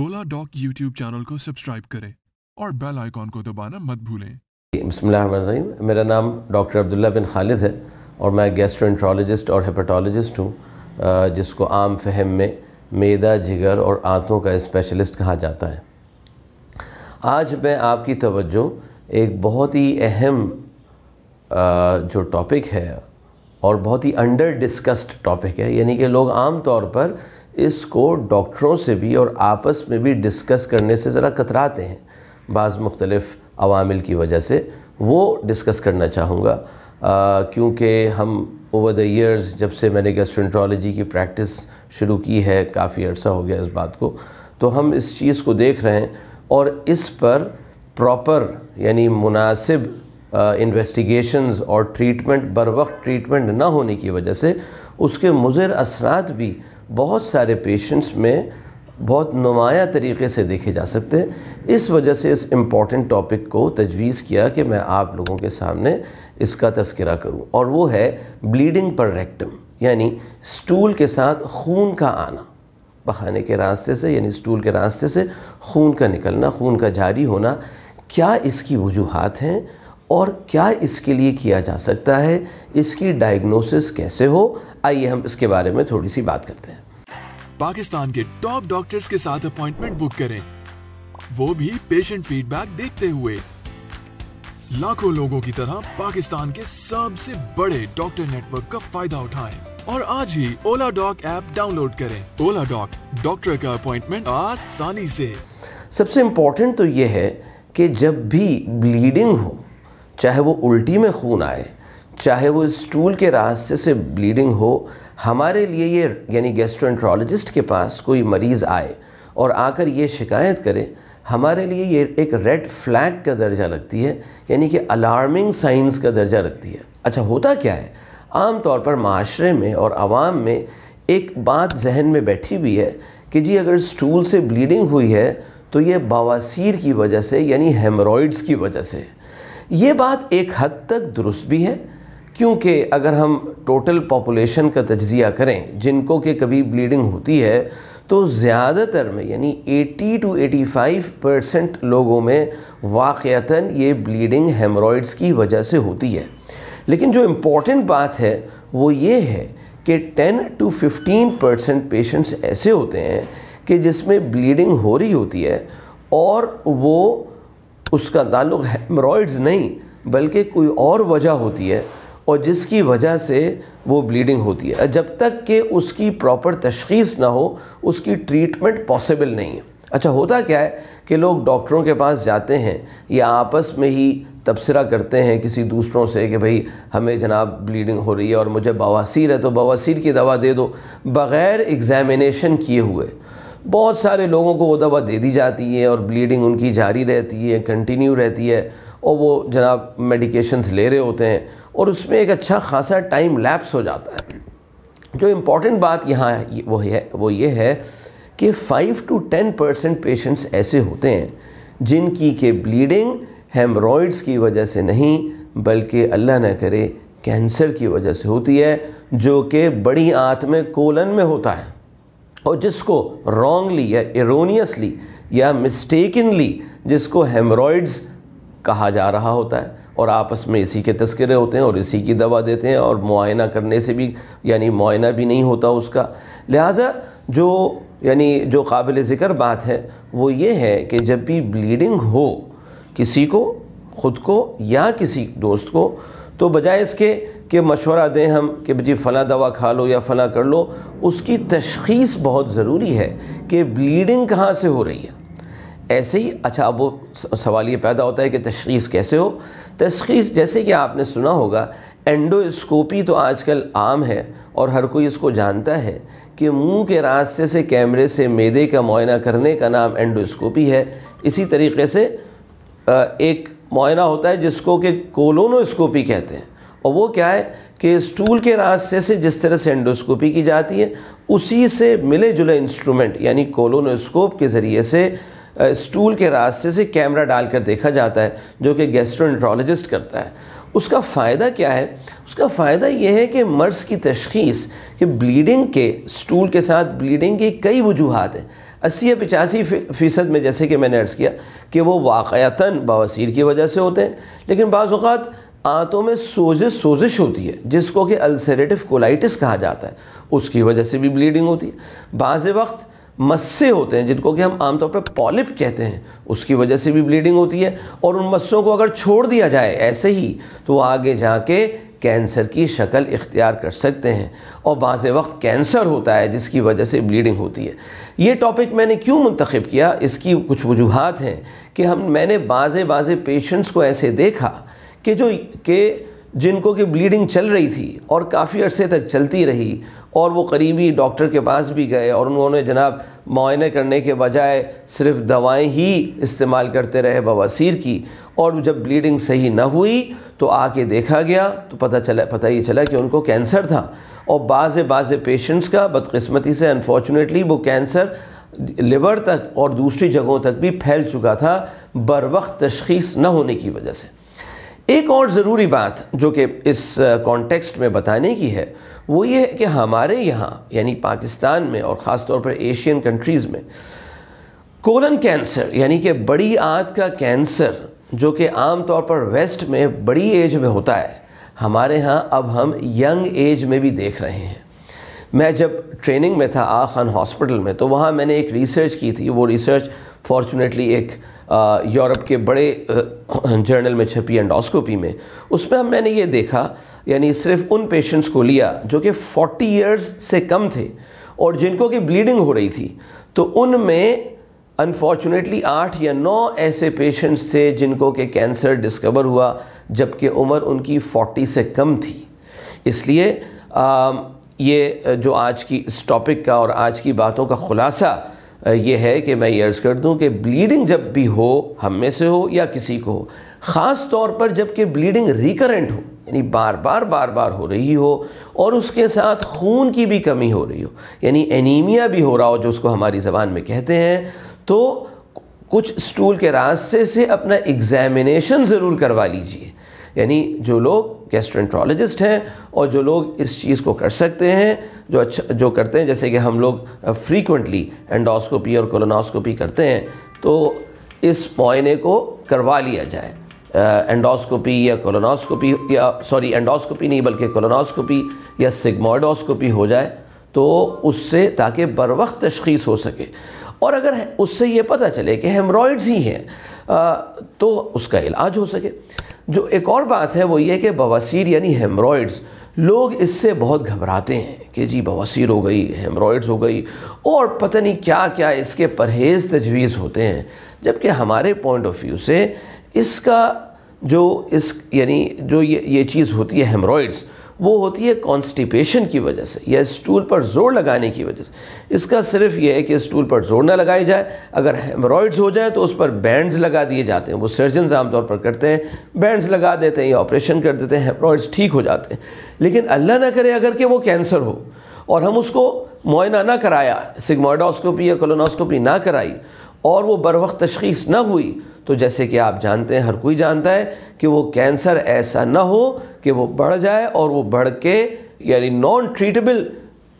ओला doc YouTube channel को subscribe करें और बेल आइकॉन को दबाना मत भूलें बसमीम मेरा नाम डॉक्टर अब्दुल्ला बिन खालिद है और मैं गैस्ट्रोइंट्रोलॉजिस्ट और हेपाटोलॉजिस्ट हूँ जिसको आम फहम में मैदा जिगर और आंतों का स्पेशलिस्ट कहा जाता है आज मैं आपकी तवज्जो एक बहुत ही अहम जो टॉपिक है और बहुत ही अंडर डिस्कस्ड टॉपिक है यानी कि लोग आम तौर पर इसको डॉक्टरों से भी और आपस में भी डिस्कस करने से ज़रा कतराते हैं बाज़ मुख्तलफ़ अवामिल की वजह से वो डिस्कस करना चाहूँगा क्योंकि हम ओवर द ईयर्स जब से मैंने गैस्ट्रेंट्रोलॉजी की प्रैक्टिस शुरू की है काफ़ी अर्सा हो गया इस बात को तो हम इस चीज़ को देख रहे हैं और इस पर प्रॉपर यानी मुनासिब इन्वेस्टिगेशंस और ट्रीटमेंट बर वक्त ट्रीटमेंट ना होने की वजह से उसके मुज़र असरात भी बहुत सारे पेशेंट्स में बहुत नुमाया तरीके से देखे जा सकते हैं इस वजह से इस इम्पॉर्टेंट टॉपिक को तजवीज़ किया कि मैं आप लोगों के सामने इसका तस्करा करूं और वो है ब्लीडिंग पर रेक्टम यानी स्टूल के साथ खून का आना पखाने के रास्ते से यानी स्टूल के रास्ते से खून का निकलना खून का जारी होना क्या इसकी वजूहत हैं और क्या इसके लिए किया जा सकता है इसकी डायग्नोसिस कैसे हो आइए हम इसके बारे में थोड़ी सी बात करते हैं पाकिस्तान के टॉप डॉक्टर्स के साथ अपॉइंटमेंट बुक करें वो भी पेशेंट फीडबैक देखते हुए लाखों लोगों की तरह पाकिस्तान के सबसे बड़े डॉक्टर नेटवर्क का फायदा उठाएं और आज ही ओला डॉक ऐप डाउनलोड करें ओला डॉक डॉक्टर का अपॉइंटमेंट आसानी से सबसे इम्पोर्टेंट तो ये है कि जब भी ब्लीडिंग हो चाहे वो उल्टी में खून आए चाहे वो स्टूल के रास्ते से ब्लीडिंग हो हमारे लिए ये यानी गैस्ट्रोएंट्रोलॉजिस्ट के पास कोई मरीज़ आए और आकर ये शिकायत करे हमारे लिए ये एक रेड फ्लैग का दर्जा रखती है यानी कि अलार्मिंग साइंस का दर्जा रखती है अच्छा होता क्या है आम तौर पर माशरे में और आवाम में एक बात जहन में बैठी हुई है कि जी अगर स्टूल से ब्लीडिंग हुई है तो ये बवासीर की वजह से यानी हेमरॉइड्स की वजह से ये बात एक हद तक दुरुस्त भी है क्योंकि अगर हम टोटल पॉपुलेशन का तजिया करें जिनको कि कभी ब्लीडिंग होती है तो ज़्यादातर में यानी 80 टू 85 परसेंट लोगों में वाक़ता ये ब्लीडिंग हेमरॉइड्स की वजह से होती है लेकिन जो इम्पोर्टेंट बात है वो ये है कि 10 टू 15 परसेंट पेशेंट्स ऐसे होते हैं कि जिसमें ब्लीडिंग हो रही होती है और वो उसका ताल्लुक हेमरॉइड्स नहीं बल्कि कोई और वजह होती है और जिसकी वजह से वो ब्लीडिंग होती है जब तक कि उसकी प्रॉपर तशखीस ना हो उसकी ट्रीटमेंट पॉसिबल नहीं है अच्छा होता क्या है कि लोग डॉक्टरों के पास जाते हैं या आपस में ही तबसरा करते हैं किसी दूसरों से कि भाई हमें जनाब ब्लीडिंग हो रही है और मुझे बवासीर है तो बवासीर की दवा दे दो बग़ैर एग्ज़ामिनेशन किए हुए बहुत सारे लोगों को वो दवा दे दी जाती है और ब्लीडिंग उनकी जारी रहती है कंटिन्यू रहती है और वो जनाब मेडिकेशंस ले रहे होते हैं और उसमें एक अच्छा खासा टाइम लैप्स हो जाता है जो इम्पॉर्टेंट बात यहाँ वो है वो ये है कि five to ten percent patients ऐसे होते हैं जिनकी के ब्लीडिंग हेमरॉइड्स की वजह से नहीं बल्कि अल्लाह ना करे कैंसर की वजह से होती है जो कि बड़ी आँत में कोलन में होता है और जिसको रॉन्गली या एरोनियसली या मिस्टेकनली जिसको हेमरॉइड्स कहा जा रहा होता है और आपस में इसी के तस्करे होते हैं और इसी की दवा देते हैं और मुआयना करने से भी यानी मुआयना भी नहीं होता उसका लिहाजा जो यानी जो काबिल ज़िक्र बात है वो ये है कि जब भी ब्लीडिंग हो किसी को ख़ुद को या किसी दोस्त को तो बजाय इसके कि मशवरा दें हम कि जी फ़ला दवा खा लो या फ़ला कर लो उसकी तशखीस बहुत ज़रूरी है कि ब्लीडिंग कहाँ से हो रही है ऐसे ही अच्छा अब वो सवाल ये पैदा होता है कि तशखीस कैसे हो तशखीस जैसे कि आपने सुना होगा एंडोस्कोपी तो आजकल आम है और हर कोई इसको जानता है कि मुंह के रास्ते से कैमरे से मैदे का मुआयना करने का नाम एंडोस्कोपी है इसी तरीके से एक मुआना होता है जिसको कि कोलोनोस्कोपी कहते हैं और वो क्या है कि स्टूल के रास्ते से जिस तरह से एंडोस्कोपी की जाती है उसी से मिले जुले इंस्ट्रूमेंट यानी कोलोनोस्कोप के ज़रिए से स्टूल के रास्ते से कैमरा डालकर देखा जाता है जो कि गैस्ट्रोएंट्रोलॉजिस्ट करता है उसका फ़ायदा क्या है उसका फ़ायदा यह है कि मर्स की तशखीस कि ब्लीडिंग के स्टूल के साथ ब्लीडिंग की कई वजूहत हैं अस्सी या पचासी फ़ीसद में जैसे कि मैंने अर्ज़ किया कि वो वाक़ता बवासीर की वजह से होते हैं लेकिन बाज़ात आँतों में सोजिश सोजिश होती है जिसको कि अल्सरेटिव कोलाइटिस कहा जाता है उसकी वजह से भी ब्लीडिंग होती है बाज़ वक्त मस्से होते हैं जिनको कि हम आमतौर पर पॉलिप कहते हैं उसकी वजह से भी ब्लीडिंग होती है और उन मस्सों को अगर छोड़ दिया जाए ऐसे ही तो आगे जाके कैंसर की शक्ल इख्तियार कर सकते हैं और बाज़ वक्त कैंसर होता है जिसकी वजह से ब्लीडिंग होती है ये टॉपिक मैंने क्यों मंतखब किया इसकी कुछ वजूहत हैं कि हम मैंने बाज़े बाज़े पेशेंट्स को ऐसे देखा कि जो के जिनको कि ब्लीडिंग चल रही थी और काफ़ी अरसे तक चलती रही और वो करीबी डॉक्टर के पास भी गए और उन्होंने जनाब मुआयने करने के बजाय सिर्फ दवाएं ही इस्तेमाल करते रहे बवासीर की और जब ब्लीडिंग सही ना हुई तो आके देखा गया तो पता चला पता ये चला कि उनको कैंसर था और बाज़ बाज़ पेशेंट्स का बदकस्मती से अनफॉर्चुनेटली वो कैंसर लिवर तक और दूसरी जगहों तक भी फैल चुका था बर वक्त तशखीस न होने की वजह से एक और ज़रूरी बात जो कि इस कॉन्टेक्स्ट में बताने की है वो ये है कि हमारे यहाँ यानी पाकिस्तान में और ख़ास तौर पर एशियन कंट्रीज़ में कोलन कैंसर यानी कि बड़ी आंत का कैंसर जो कि आम तौर पर वेस्ट में बड़ी एज में होता है हमारे यहाँ अब हम यंग एज में भी देख रहे हैं मैं जब ट्रेनिंग में था आ खान हॉस्पिटल में तो वहाँ मैंने एक रिसर्च की थी वो रिसर्च फॉर्चुनेटली एक यूरोप के बड़े जर्नल में छपी एंडोस्कोपी में उसमें हम मैंने ये देखा यानी सिर्फ उन पेशेंट्स को लिया जो कि 40 इयर्स से कम थे और जिनको कि ब्लीडिंग हो रही थी तो उनमें अनफॉर्चुनेटली आठ या नौ ऐसे पेशेंट्स थे जिनको के कैंसर डिस्कवर हुआ जबकि उम्र उनकी फोर्टी से कम थी इसलिए आ, ये जो आज की इस टॉपिक का और आज की बातों का ख़ुलासा ये है कि मैं ये अर्ज़ कर दूं कि ब्लीडिंग जब भी हो हम में से हो या किसी को हो ख़ास तौर पर जबकि ब्लीडिंग रिकरेंट हो यानी बार बार बार बार हो रही हो और उसके साथ खून की भी कमी हो रही हो यानी एनीमिया भी हो रहा हो जो उसको हमारी ज़बान में कहते हैं तो कुछ स्टूल के रास्ते से अपना एग्जामिनेशन ज़रूर करवा लीजिए यानी जो लोग गैस्ट्रेंट्रोलॉजिस्ट हैं और जो लोग इस चीज़ को कर सकते हैं जो अच्छा जो करते हैं जैसे कि हम लोग फ्रीक्वेंटली एंडोस्कोपी और कोलोनोस्कोपी करते हैं तो इस मुआने को करवा लिया जाए एंडोस्कोपी या कोलोनोस्कोपी या सॉरी एंडोस्कोपी नहीं बल्कि कोलोनोस्कोपी या सिगमोडोस्कोपी हो जाए तो उससे ताकि बर वक्त तशखीस हो सके और अगर उससे ये पता चले कि हेमरॉइड्स ही हैं तो उसका इलाज हो सके जो एक और बात है वो ये कि बवासीर यानी हेमरॉइड्स लोग इससे बहुत घबराते हैं कि जी बवासीर हो गई हेमरॉइड्स हो गई और पता नहीं क्या क्या इसके परहेज़ तजवीज़ होते हैं जबकि हमारे पॉइंट ऑफ व्यू से इसका जो इस यानी जो ये ये चीज़ होती है हेमरॉइड्स वो होती है कॉन्स्टिपेशन की वजह से या स्टूल पर जोर लगाने की वजह से इसका सिर्फ ये है कि स्टूल पर जोर ना लगाया जाए अगर हेमरॉइड्स हो जाए तो उस पर बैंड्स लगा दिए जाते हैं वो सर्जन आमतौर पर करते हैं बैंड्स लगा देते हैं या ऑपरेशन कर देते हैं हेमरॉइड्स ठीक हो जाते हैं लेकिन अल्लाह ना करे अगर कि वो कैंसर हो और हम उसको मुआयना ना कराया सिग्मोइडोस्कोपी या कोलोनोस्कोपी ना कराई और वो बर वक्त तशीस न हुई तो जैसे कि आप जानते हैं हर कोई जानता है कि वो कैंसर ऐसा ना हो कि वो बढ़ जाए और वो बढ़ के यानी नॉन ट्रीटेबल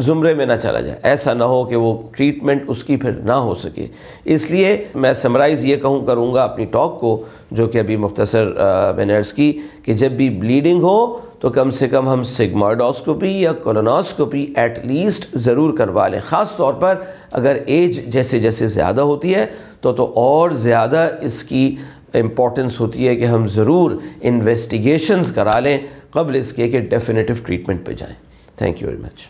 ज़ुमरे में ना चला जाए ऐसा ना हो कि वो ट्रीटमेंट उसकी फिर ना हो सके इसलिए मैं समराइज़ ये कहूँ करूँगा अपनी टॉक को जो कि अभी मुख्तसर मैंने अर्ज़ की कि जब भी ब्लीडिंग हो तो कम से कम हम सिग्माडोस्कोपी या एट एटलीस्ट ज़रूर करवा लें ख़ास तौर पर अगर एज जैसे जैसे ज़्यादा होती है तो तो और ज़्यादा इसकी इम्पॉर्टेंस होती है कि हम ज़रूर इन्वेस्टिगेशंस करा लें कबल इसके कि डेफिनेटिव ट्रीटमेंट पे जाएं थैंक यू वेरी मच